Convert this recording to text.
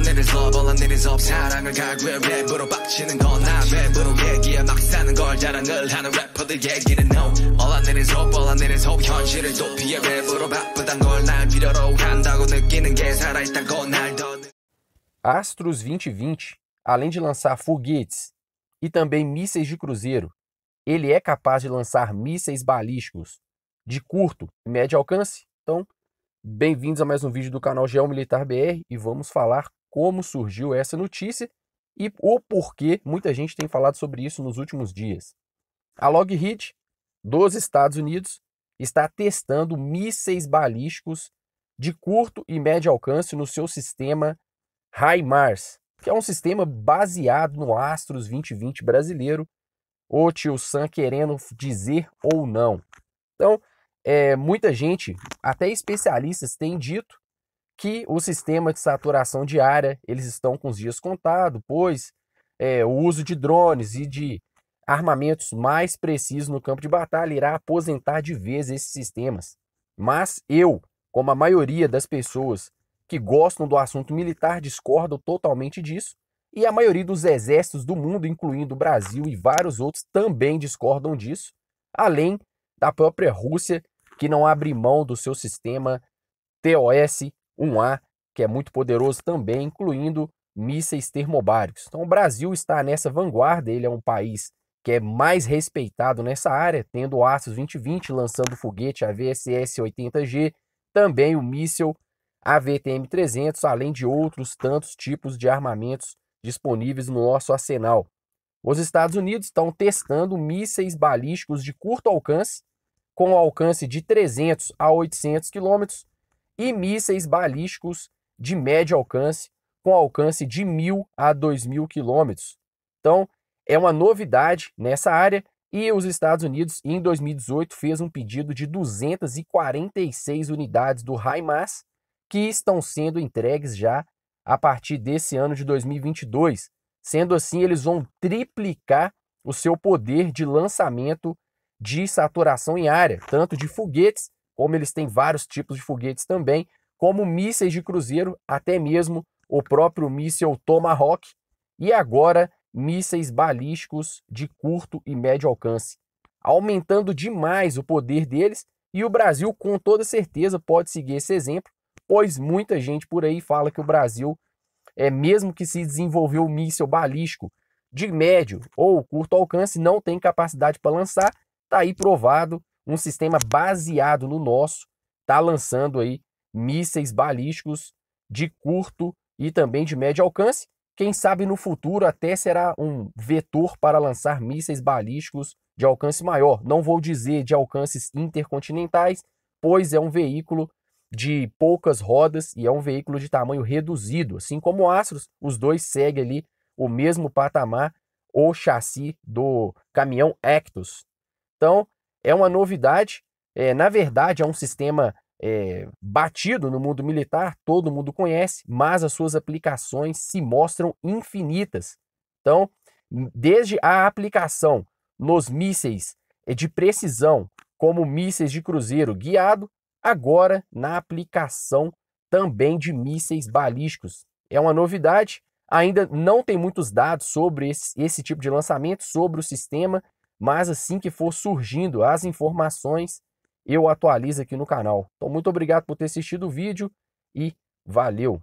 need is love, all I need is up 사랑을 랩으로 빡치는 건나 랩으로 얘기해 막 사는 걸 자랑을 하는 래퍼들 얘기는 no All I need is hope, all I need is hope 현실을 도피해 랩으로 바쁘단 걸날 필요로 한다고 느끼는 게 살아있단 건날더 Astros 2020, além de lançar foguetes e também mísseis de cruzeiro, ele é capaz de lançar mísseis balísticos de curto e médio alcance. Então, bem-vindos a mais um vídeo do canal Geomilitar BR e vamos falar como surgiu essa notícia e o porquê muita gente tem falado sobre isso nos últimos dias. A Lockheed dos Estados Unidos está testando mísseis balísticos de curto e médio alcance no seu sistema HIMARS, que é um sistema baseado no Astros 2020 brasileiro, o tio Sam querendo dizer ou não. Então, é, muita gente, até especialistas, tem dito que o sistema de saturação diária eles estão com os dias contados, pois é, o uso de drones e de armamentos mais precisos no campo de batalha irá aposentar de vez esses sistemas. Mas eu, como a maioria das pessoas que gostam do assunto militar, discordo totalmente disso, e a maioria dos exércitos do mundo, incluindo o Brasil e vários outros, também discordam disso, além da própria Rússia, que não abre mão do seu sistema TOS 1A, que é muito poderoso também, incluindo mísseis termobáricos. Então o Brasil está nessa vanguarda, ele é um país que é mais respeitado nessa área, tendo o Arcos 2020 lançando o foguete AVSS-80G, também o míssil AVTM-300, além de outros tantos tipos de armamentos disponíveis no nosso arsenal. Os Estados Unidos estão testando mísseis balísticos de curto alcance, com alcance de 300 a 800 quilômetros, e mísseis balísticos de médio alcance, com alcance de 1.000 a 2.000 quilômetros. Então, é uma novidade nessa área e os Estados Unidos, em 2018, fez um pedido de 246 unidades do HIMARS, que estão sendo entregues já a partir desse ano de 2022. Sendo assim, eles vão triplicar o seu poder de lançamento de saturação em área, tanto de foguetes como eles têm vários tipos de foguetes também, como mísseis de cruzeiro, até mesmo o próprio míssil Tomahawk, e agora mísseis balísticos de curto e médio alcance, aumentando demais o poder deles, e o Brasil com toda certeza pode seguir esse exemplo, pois muita gente por aí fala que o Brasil é mesmo que se desenvolveu um míssil balístico de médio ou curto alcance, não tem capacidade para lançar, está aí provado um sistema baseado no nosso, está lançando aí mísseis balísticos de curto e também de médio alcance. Quem sabe no futuro até será um vetor para lançar mísseis balísticos de alcance maior. Não vou dizer de alcances intercontinentais, pois é um veículo de poucas rodas e é um veículo de tamanho reduzido. Assim como o Astros, os dois seguem ali o mesmo patamar, o chassi do caminhão Actos. Então, é uma novidade. É, na verdade, é um sistema é, batido no mundo militar, todo mundo conhece, mas as suas aplicações se mostram infinitas. Então, desde a aplicação nos mísseis eh, de precisão, como mísseis de cruzeiro guiado, agora na aplicação também de mísseis balísticos. É uma novidade, ainda não tem muitos dados sobre esse, esse tipo de lançamento, sobre o sistema, mas assim que for surgindo as informações, eu atualizo aqui no canal. Então, muito obrigado por ter assistido o vídeo e valeu!